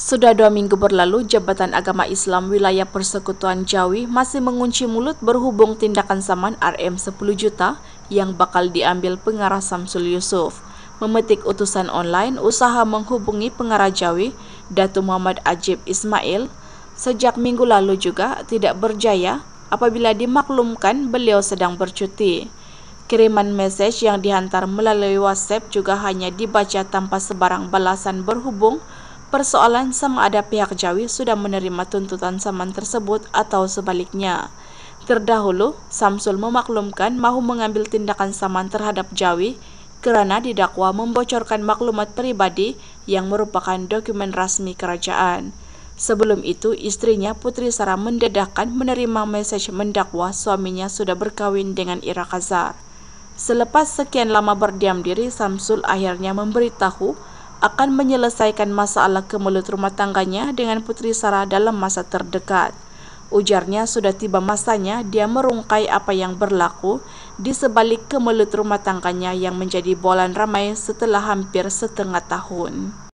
Sudah dua minggu berlalu, Jabatan Agama Islam Wilayah Persekutuan Jawi masih mengunci mulut berhubung tindakan saman RM10 juta yang bakal diambil pengarah Samsul Yusuf. Memetik utusan online, usaha menghubungi pengarah Jawi, Datu Muhammad Ajib Ismail, sejak minggu lalu juga tidak berjaya apabila dimaklumkan beliau sedang bercuti. Kiriman message yang dihantar melalui WhatsApp juga hanya dibaca tanpa sebarang balasan berhubung Persoalan sama ada pihak Jawi sudah menerima tuntutan saman tersebut atau sebaliknya. Terdahulu, Samsul memaklumkan mau mengambil tindakan saman terhadap Jawi kerana didakwa membocorkan maklumat pribadi yang merupakan dokumen rasmi kerajaan. Sebelum itu, istrinya Putri Sarah mendedahkan menerima mesej mendakwa suaminya sudah berkahwin dengan Ira Kazar. Selepas sekian lama berdiam diri, Samsul akhirnya memberitahu akan menyelesaikan masalah kemelut rumah tangganya dengan Putri Sarah dalam masa terdekat. Ujarnya sudah tiba masanya dia merungkai apa yang berlaku di sebalik kemelut rumah tangganya yang menjadi bolan ramai setelah hampir setengah tahun.